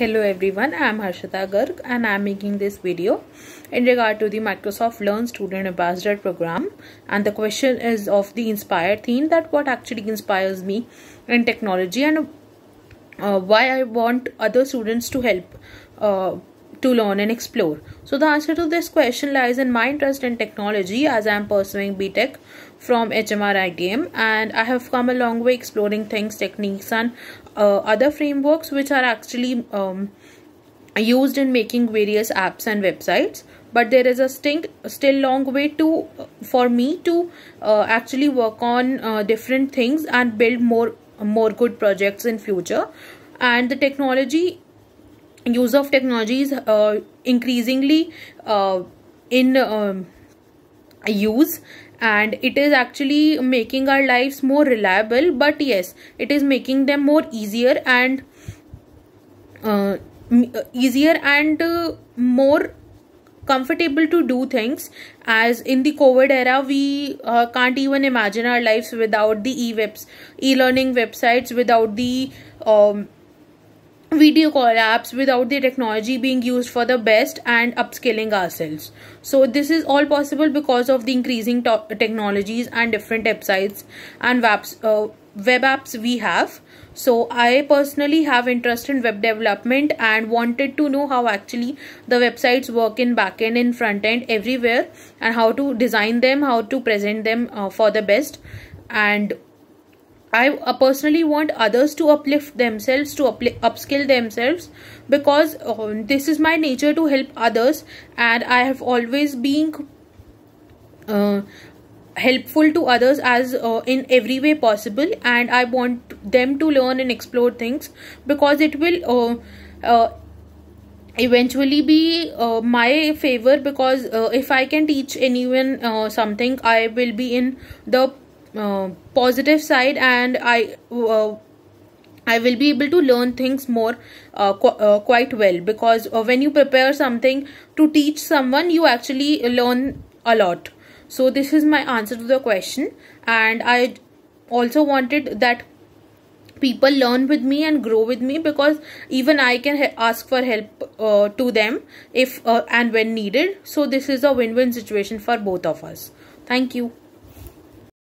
Hello everyone, I am Harshita Garg and I am making this video in regard to the Microsoft Learn Student Ambassador program and the question is of the inspire theme that what actually inspires me in technology and uh, why I want other students to help uh, to learn and explore? So, the answer to this question lies in my interest in technology as I am pursuing BTech from HMR ITM and I have come a long way exploring things, techniques, and uh, other frameworks which are actually um, used in making various apps and websites but there is a stink, still long way to for me to uh, actually work on uh, different things and build more more good projects in future and the technology use of technology is uh, increasingly uh, in um, use and it is actually making our lives more reliable but yes it is making them more easier and uh, uh easier and uh, more comfortable to do things as in the covid era we uh, can't even imagine our lives without the e-webs e-learning websites without the um, video call apps without the technology being used for the best and upskilling ourselves so this is all possible because of the increasing technologies and different websites and uh, web apps we have so i personally have interest in web development and wanted to know how actually the websites work in backend in frontend, everywhere and how to design them how to present them uh, for the best and I uh, personally want others to uplift themselves, to upskill themselves because um, this is my nature to help others and I have always been uh, helpful to others as uh, in every way possible and I want them to learn and explore things because it will uh, uh, eventually be uh, my favor because uh, if i can teach anyone uh, something i will be in the uh, positive side and I uh, I will be able to learn things more uh, qu uh, quite well because uh, when you prepare something to teach someone you actually learn a lot so this is my answer to the question and I also wanted that people learn with me and grow with me because even I can ask for help uh, to them if uh, and when needed. So this is a win-win situation for both of us. Thank you.